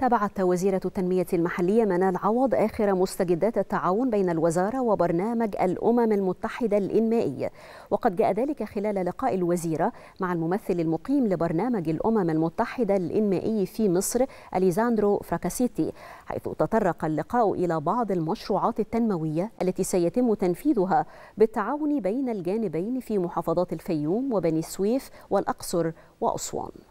تابعت وزيرة التنمية المحلية منال عوض آخر مستجدات التعاون بين الوزارة وبرنامج الأمم المتحدة الإنمائي وقد جاء ذلك خلال لقاء الوزيرة مع الممثل المقيم لبرنامج الأمم المتحدة الإنمائي في مصر أليزاندرو فراكاسيتي حيث تطرق اللقاء إلى بعض المشروعات التنموية التي سيتم تنفيذها بالتعاون بين الجانبين في محافظات الفيوم وبني سويف والأقصر وأسوان